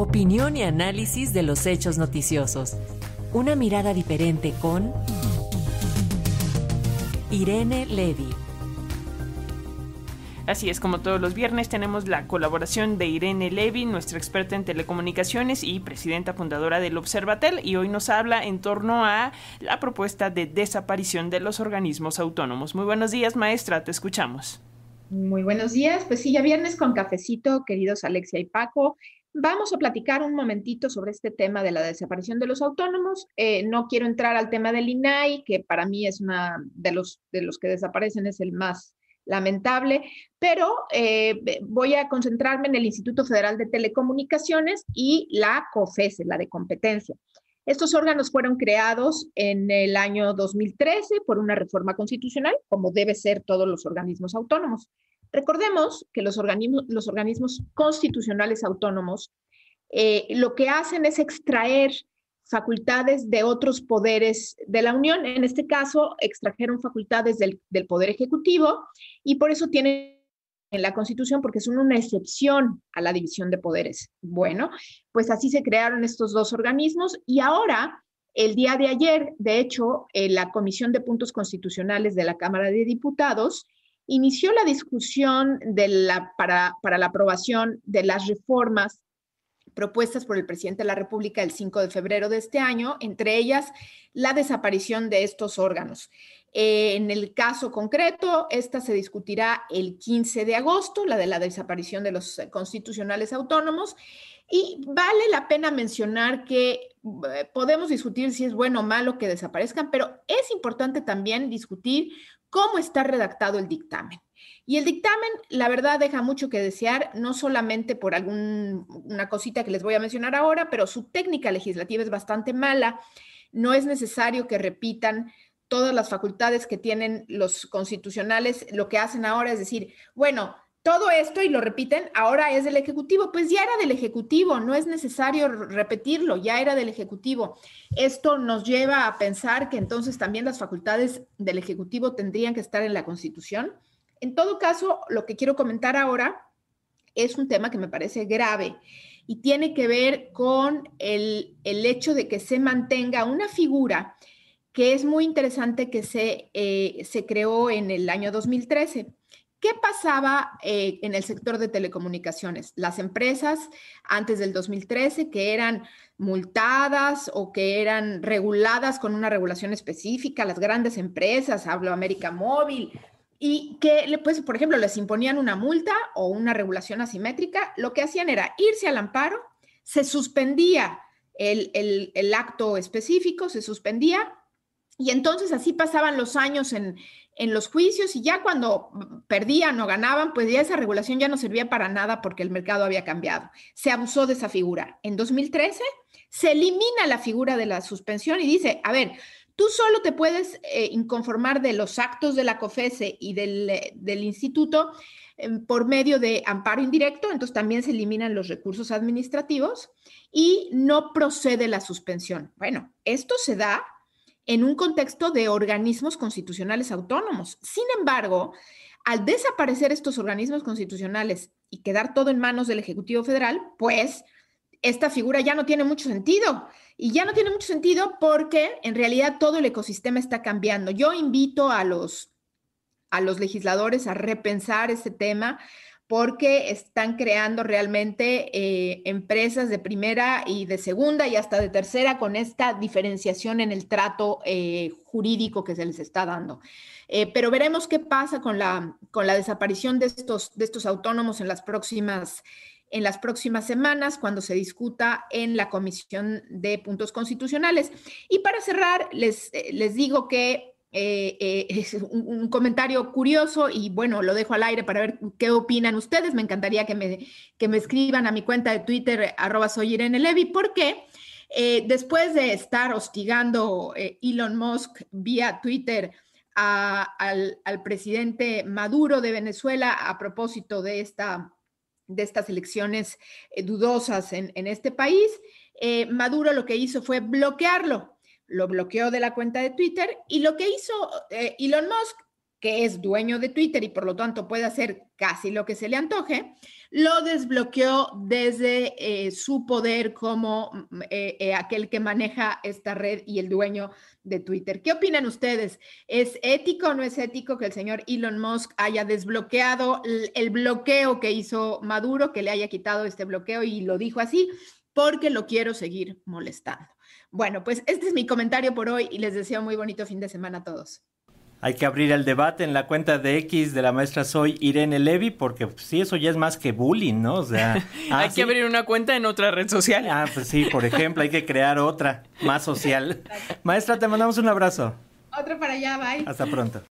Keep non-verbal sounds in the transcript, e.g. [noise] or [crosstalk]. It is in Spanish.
Opinión y análisis de los hechos noticiosos. Una mirada diferente con Irene Levy. Así es, como todos los viernes tenemos la colaboración de Irene Levy, nuestra experta en telecomunicaciones y presidenta fundadora del Observatel, y hoy nos habla en torno a la propuesta de desaparición de los organismos autónomos. Muy buenos días, maestra, te escuchamos. Muy buenos días, pues sí, ya viernes con cafecito, queridos Alexia y Paco. Vamos a platicar un momentito sobre este tema de la desaparición de los autónomos. Eh, no quiero entrar al tema del INAI, que para mí es una de los, de los que desaparecen, es el más lamentable, pero eh, voy a concentrarme en el Instituto Federal de Telecomunicaciones y la COFESE, la de competencia. Estos órganos fueron creados en el año 2013 por una reforma constitucional, como debe ser todos los organismos autónomos. Recordemos que los organismos, los organismos constitucionales autónomos eh, lo que hacen es extraer facultades de otros poderes de la Unión. En este caso, extrajeron facultades del, del Poder Ejecutivo y por eso tienen en la Constitución porque son una excepción a la división de poderes. Bueno, pues así se crearon estos dos organismos y ahora, el día de ayer, de hecho, la Comisión de Puntos Constitucionales de la Cámara de Diputados inició la discusión para, la aprobación de las reformas propuestas por el presidente de la República el 5 de febrero de este año, entre ellas la desaparición de estos órganos. Eh, en el caso concreto, esta se discutirá el 15 de agosto, la de la desaparición de los constitucionales autónomos, y vale la pena mencionar que eh, podemos discutir si es bueno o malo que desaparezcan, pero es importante también discutir cómo está redactado el dictamen. Y el dictamen, la verdad, deja mucho que desear, no solamente por alguna cosita que les voy a mencionar ahora, pero su técnica legislativa es bastante mala. No es necesario que repitan todas las facultades que tienen los constitucionales. Lo que hacen ahora es decir, bueno, todo esto, y lo repiten, ahora es del Ejecutivo. Pues ya era del Ejecutivo, no es necesario repetirlo, ya era del Ejecutivo. Esto nos lleva a pensar que entonces también las facultades del Ejecutivo tendrían que estar en la Constitución. En todo caso, lo que quiero comentar ahora es un tema que me parece grave y tiene que ver con el, hecho de que se mantenga una figura que es muy interesante que se, eh, se creó en el año 2013 ¿Qué pasaba eh, en el sector de telecomunicaciones? Las empresas antes del 2013 que eran multadas o que eran reguladas con una regulación específica, las grandes empresas, hablo América Móvil, y que, pues, por ejemplo, les imponían una multa o una regulación asimétrica, lo que hacían era irse al amparo, se suspendía el acto específico, se suspendía y entonces así pasaban los años en, en los juicios y ya cuando mm, perdían o ganaban, pues ya esa regulación ya no servía para nada porque el mercado había cambiado. Se abusó de esa figura. En 2013 se elimina la figura de la suspensión y dice, a ver, tú solo te puedes eh, inconformar de los actos de la COFESE y del, eh, instituto em, por medio de amparo indirecto, entonces también se eliminan los recursos administrativos y no procede la suspensión. Bueno, esto se da en un contexto de organismos constitucionales autónomos. Sin embargo, al desaparecer estos organismos constitucionales y quedar todo en manos del Ejecutivo Federal, pues esta figura ya no tiene mucho sentido. Y ya no tiene mucho sentido porque en realidad todo el ecosistema está cambiando. Yo invito a los, a los legisladores a repensar este tema, porque están creando realmente eh, empresas de primera y de segunda y hasta de tercera con esta diferenciación en el trato eh, jurídico que se les está dando. Eh, pero veremos qué pasa con la, con la desaparición de estos, de estos autónomos en las próximas en las próximas semanas cuando se discuta en la Comisión de Puntos Constitucionales. Y para cerrar, les, les digo que eh, eh, es un, comentario curioso y bueno, lo dejo al aire para ver qué opinan ustedes. Me encantaría que me, que me escriban a mi cuenta de Twitter, arroba soy Irene Levy, porque eh, después de estar hostigando Elon Musk vía Twitter al, presidente Maduro de Venezuela a propósito de, esta, de estas elecciones dudosas en, en este país, Maduro lo que hizo fue bloquearlo lo bloqueó de la cuenta de Twitter y lo que hizo eh, Elon Musk, que es dueño de Twitter y por lo tanto puede hacer casi lo que se le antoje, lo desbloqueó desde eh, su poder como mm, eh, aquel que maneja esta red y el dueño de Twitter. ¿Qué opinan ustedes? ¿Es ético o no es ético que el señor Elon Musk haya desbloqueado el bloqueo que hizo Maduro, que le haya quitado este bloqueo y lo dijo así? Porque lo quiero seguir molestando. Bueno, pues este es mi comentario por hoy y les deseo muy bonito fin de semana a todos. Hay que abrir el debate en la cuenta de X de la maestra Soy Irene Levy, porque sí, eso ya es más que bullying, ¿no? O sea, [laughs] ah, hay que abrir una cuenta en otra red social. Ah, pues sí, por ejemplo, hay que crear otra más social. maestra, te mandamos un abrazo. Otra para allá, bye. Hasta pronto.